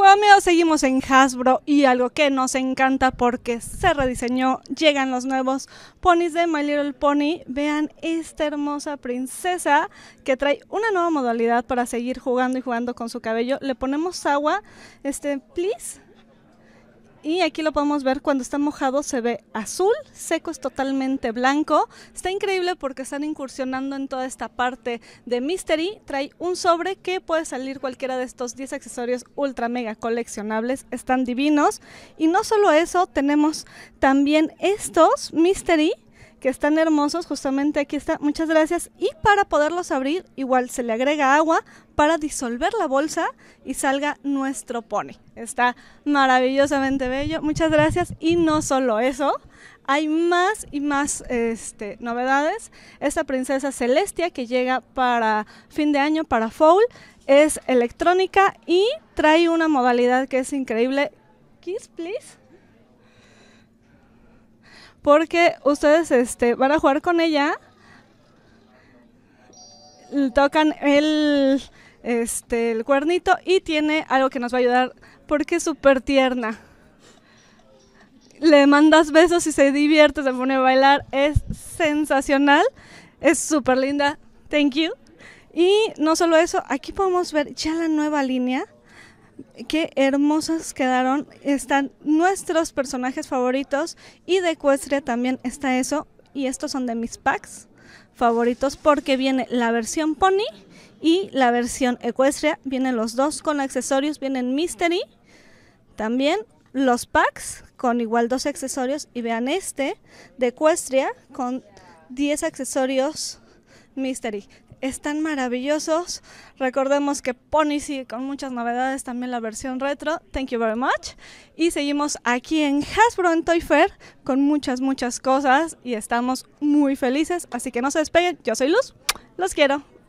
amigos, seguimos en Hasbro y algo que nos encanta porque se rediseñó, llegan los nuevos ponis de My Little Pony. Vean esta hermosa princesa que trae una nueva modalidad para seguir jugando y jugando con su cabello. Le ponemos agua, este, please y aquí lo podemos ver cuando está mojado se ve azul, seco es totalmente blanco. Está increíble porque están incursionando en toda esta parte de Mystery. Trae un sobre que puede salir cualquiera de estos 10 accesorios ultra mega coleccionables. Están divinos. Y no solo eso, tenemos también estos Mystery que están hermosos, justamente aquí está, muchas gracias. Y para poderlos abrir, igual se le agrega agua para disolver la bolsa y salga nuestro pony. Está maravillosamente bello, muchas gracias. Y no solo eso, hay más y más este, novedades. Esta princesa Celestia que llega para fin de año, para Foul, es electrónica y trae una modalidad que es increíble. Kiss, please porque ustedes este, van a jugar con ella, tocan el, este, el cuernito y tiene algo que nos va a ayudar porque es súper tierna. Le mandas besos y se divierte, se pone a bailar, es sensacional, es súper linda, thank you. Y no solo eso, aquí podemos ver ya la nueva línea qué hermosas quedaron. Están nuestros personajes favoritos y de Ecuestria también está eso. Y estos son de mis packs favoritos porque viene la versión pony y la versión ecuestria. Vienen los dos con accesorios, vienen mystery. También los packs con igual dos accesorios y vean este de ecuestria con 10 accesorios Mystery. Están maravillosos. Recordemos que Pony sigue con muchas novedades, también la versión retro. Thank you very much. Y seguimos aquí en Hasbro en Toy Fair con muchas, muchas cosas y estamos muy felices. Así que no se despeguen. Yo soy Luz. Los quiero.